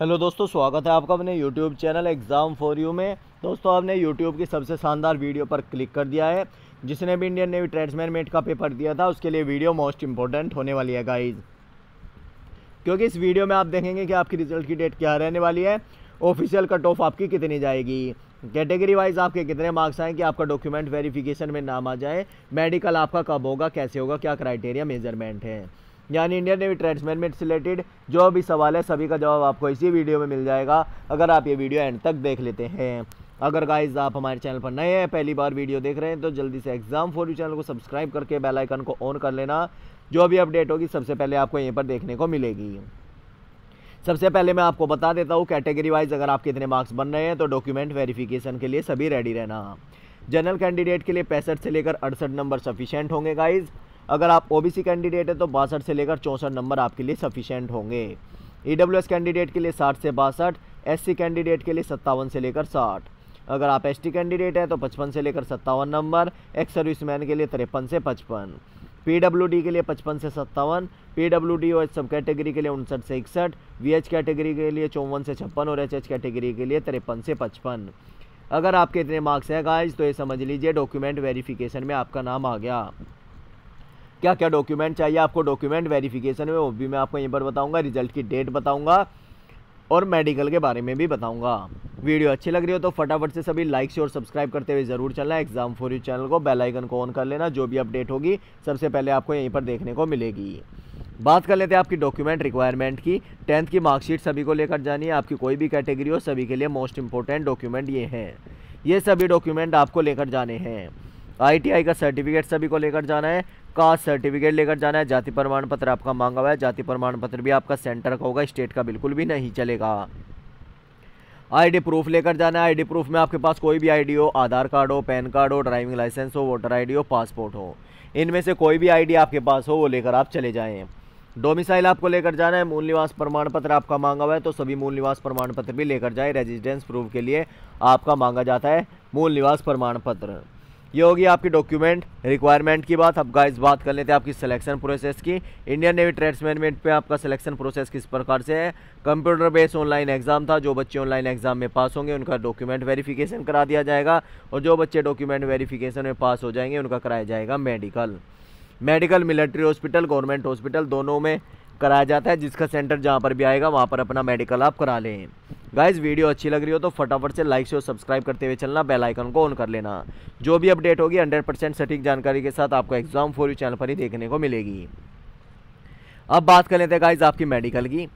hello दोस्तों स्वागत है आपका अपने YouTube channel Exam for You में दोस्तों आपने यूट्यूब की सबसे शानदार वीडियो पर क्लिक कर दिया है जिसने भी इंडियन नेवी ट्रेड्समैन मेट का पेपर दिया था उसके लिए वीडियो मोस्ट इंपॉर्टेंट होने वाली है गाइज क्योंकि इस वीडियो में आप देखेंगे कि आपकी रिजल्ट की डेट क्या रहने वाली है ऑफिशियल कट ऑफ आपकी कितनी जाएगी कैटेगरी वाइज आपके कितने मार्क्स आएँ कि आपका डॉक्यूमेंट वेरीफ़िकेशन में नाम आ जाए मेडिकल आपका कब होगा कैसे होगा क्या क्राइटेरिया मेजरमेंट है यानी इंडियन नेवी ट्रेड्समैन में रिलेटेड जो भी सवाल है सभी का जवाब आपको इसी वीडियो में मिल जाएगा अगर आप ये वीडियो एंड तक देख लेते हैं अगर गाइज आप हमारे चैनल पर नए हैं पहली बार वीडियो देख रहे हैं तो जल्दी से एग्जाम फॉर यू चैनल को सब्सक्राइब करके बेल आइकन को ऑन कर लेना जो भी अपडेट होगी सबसे पहले आपको यहीं पर देखने को मिलेगी सबसे पहले मैं आपको बता देता हूँ कैटेगरी वाइज अगर आपके इतने मार्क्स बन रहे हैं तो डॉक्यूमेंट वेरिफिकेशन के लिए सभी रेडी रहना जनरल कैंडिडेट के लिए पैंसठ से लेकर अड़सठ नंबर सफिशेंट होंगे गाइज़ अगर आप ओबीसी कैंडिडेट हैं तो बासठ से लेकर चौंसठ नंबर आपके लिए सफिशेंट होंगे ईडब्ल्यूएस e कैंडिडेट के लिए साठ से बासठ एससी कैंडिडेट के लिए सत्तावन से लेकर साठ अगर आप एसटी कैंडिडेट हैं तो पचपन से लेकर सत्तावन नंबर एक्स सर्विसमैन के लिए तिरपन से पचपन पीडब्ल्यूडी के लिए पचपन से सत्तावन पीडब्ल्यूडी और सब कैटेगरी के लिए उनसठ से इकसठ वीएच कैटेगरी के लिए चौवन से छप्पन और एचएच कैटेगरी के लिए तिरपन से पचपन अगर आपके इतने मार्क्स हैं गाइज तो ये समझ लीजिए डॉक्यूमेंट वेरिफिकेशन में आपका नाम आ गया क्या क्या डॉक्यूमेंट चाहिए आपको डॉक्यूमेंट वेरिफिकेशन में वो भी मैं आपको यहीं पर बताऊँगा रिजल्ट की डेट बताऊँगा और मेडिकल के बारे में भी बताऊँगा वीडियो अच्छी लग रही हो तो फटाफट से सभी लाइक से और सब्सक्राइब करते हुए ज़रूर चलना एग्जाम फॉर यू चैनल को बेल आइकन को ऑन कर लेना जो भी अपडेट होगी सबसे पहले आपको यहीं पर देखने को मिलेगी बात कर लेते हैं आपकी डॉक्यूमेंट रिक्वायरमेंट की टेंथ की मार्कशीट सभी को लेकर जानी है आपकी कोई भी कैटेगरी हो सभी के लिए मोस्ट इंपॉर्टेंट डॉक्यूमेंट ये हैं ये सभी डॉक्यूमेंट आपको लेकर जाने हैं आईटीआई का सर्टिफिकेट सभी को लेकर जाना है कास्ट सर्टिफिकेट लेकर जाना है जाति प्रमाण पत्र आपका मांगा हुआ है जाति प्रमाण पत्र भी आपका सेंटर का होगा स्टेट का बिल्कुल भी नहीं चलेगा आईडी प्रूफ लेकर जाना है आईडी प्रूफ में आपके पास कोई भी आईडी हो आधार कार्ड हो पैन कार्ड हो ड्राइविंग लाइसेंस हो वोटर आईडी हो पासपोर्ट हो इनमें से कोई भी आईडी आपके पास हो वो लेकर आप चले जाएँ डोमिसाइल आपको लेकर जाना है मूल निवास प्रमाण पत्र आपका मांगा हुआ है तो सभी मूल निवास प्रमाण पत्र भी लेकर जाए रेजिडेंस प्रूफ के लिए आपका मांगा जाता है मूल निवास प्रमाण पत्र ये होगी आपकी डॉक्यूमेंट रिक्वायरमेंट की बात अब गाइस बात कर लेते हैं आपकी सिलेक्शन प्रोसेस की इंडियन नेवी ट्रेड्स मैनेजमेंट पर आपका सिलेक्शन प्रोसेस किस प्रकार से है कंप्यूटर बेस्ड ऑनलाइन एग्जाम था जो बच्चे ऑनलाइन एग्जाम में पास होंगे उनका डॉक्यूमेंट वेरिफिकेशन करा दिया जाएगा और जो बच्चे डॉक्यूमेंट वेरीफिकेशन में पास हो जाएंगे उनका कराया जाएगा medical medical military hospital government hospital दोनों में कराया जाता है जिसका सेंटर जहाँ पर भी आएगा वहाँ पर अपना मेडिकल आप करा लें गाइज वीडियो अच्छी लग रही हो तो फटाफट से लाइक से और सब्सक्राइब करते हुए चलना बेल आइकन को ऑन कर लेना जो भी अपडेट होगी 100% सटीक जानकारी के साथ आपको एग्जाम फोर यू चैनल पर ही देखने को मिलेगी अब बात कर लेते हैं गाइज आपकी मेडिकल की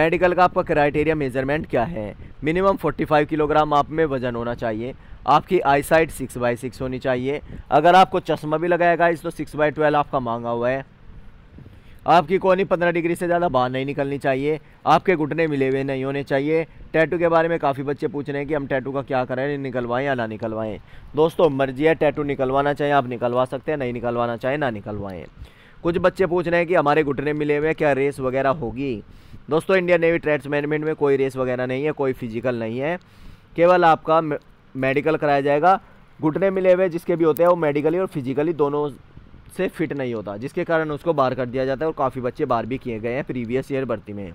मेडिकल का आपका क्राइटेरिया मेजरमेंट क्या है मिनिमम 45 किलोग्राम आप में वजन होना चाहिए आपकी eyesight six by six होनी चाहिए अगर आपको चश्मा भी लगाया गाइज तो सिक्स बाई ट्वेल्व आपका मांगा हुआ है आपकी कोनी 15 डिग्री से ज़्यादा बाहर नहीं निकलनी चाहिए आपके घुटने मिले हुए नहीं होने चाहिए टैटू के बारे में काफ़ी बच्चे पूछ रहे हैं कि हम टैटू का क्या करें निकलवाएं या ना निकलवाएं दोस्तों मर्जी है टैटू निकलवाना चाहिए आप निकलवा सकते हैं नहीं निकलवाना चाहिए ना निकलवाएँ कुछ बच्चे पूछ रहे हैं कि हमारे घुटने मिले हुए क्या रेस वगैरह होगी दोस्तों इंडियन नेवी ट्रेड्स मैनेजमेंट में कोई रेस वगैरह नहीं है कोई फिजिकल नहीं है केवल आपका मेडिकल कराया जाएगा घुटने मिले हुए जिसके भी होते हैं वो मेडिकली और फिजिकली दोनों से फिट नहीं होता जिसके कारण उसको बाहर कर दिया जाता है और काफ़ी बच्चे बाहर भी किए गए हैं प्रीवियस ईयर भर्ती में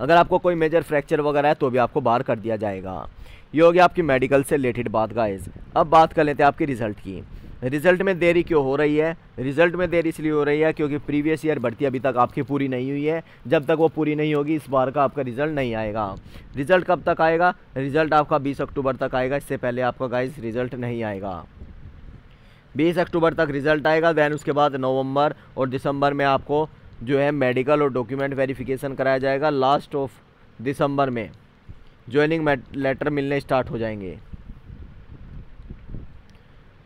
अगर आपको कोई मेजर फ्रैक्चर वगैरह है तो भी आपको बाहर कर दिया जाएगा ये हो गया आपकी मेडिकल से रिलेटेड बात गाइज अब बात कर लेते हैं आपकी रिज़ल्ट की रिज़ल्ट में देरी क्यों हो रही है रिज़ल्ट में देरी इसलिए हो रही है क्योंकि प्रीवियस ईयर भर्ती अभी तक आपकी पूरी नहीं हुई है जब तक वो पूरी नहीं होगी इस बार का आपका रिज़ल्ट नहीं आएगा रिज़ल्ट कब तक आएगा रिज़ल्ट आपका 20 अक्टूबर तक आएगा इससे पहले आपका गाइज रिज़ल्ट नहीं आएगा बीस अक्टूबर तक रिजल्ट आएगा दैन उसके बाद नवंबर और दिसंबर में आपको जो है मेडिकल और डॉक्यूमेंट वेरिफिकेशन कराया जाएगा लास्ट ऑफ दिसंबर में ज्वाइनिंग लेटर मिलने स्टार्ट हो जाएंगे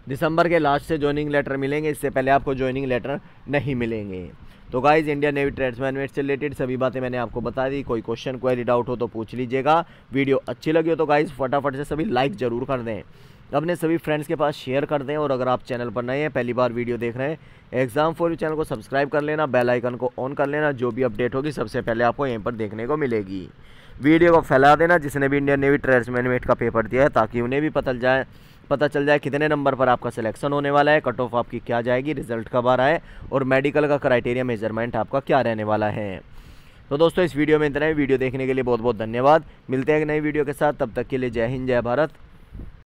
दिसंबर के लास्ट से ज्वाइनिंग लेटर मिलेंगे इससे पहले आपको ज्वाइनिंग लेटर नहीं मिलेंगे तो गाइज इंडिया नेवी ट्रेड्समैन में से रिलेटेड सभी बातें मैंने आपको बता दी कोई क्वेश्चन क्वेरी डाउट हो तो पूछ लीजिएगा वीडियो अच्छी लगी हो तो गाइज फटाफट से सभी लाइक ज़रूर कर दें अपने सभी फ्रेंड्स के पास शेयर कर दें और अगर आप चैनल पर नए हैं पहली बार वीडियो देख रहे हैं एग्ज़ाम फॉर यू चैनल को सब्सक्राइब कर लेना बेल आइकन को ऑन कर लेना जो भी अपडेट होगी सबसे पहले आपको यहीं पर देखने को मिलेगी वीडियो को फैला देना जिसने भी इंडियन नेवी ट्रेल्स मैनमेट का पेपर दिया है ताकि उन्हें भी पता जाए पता चल जाए कितने नंबर पर आपका सिलेक्शन होने वाला है कट ऑफ आपकी क्या जाएगी रिजल्ट कब आ रहा है और मेडिकल का क्राइटेरिया मेजरमेंट आपका क्या रहने वाला है तो दोस्तों इस वीडियो में इतना ही वीडियो देखने के लिए बहुत बहुत धन्यवाद मिलते हैं एक नई वीडियो के साथ तब तक के लिए जय हिंद जय भारत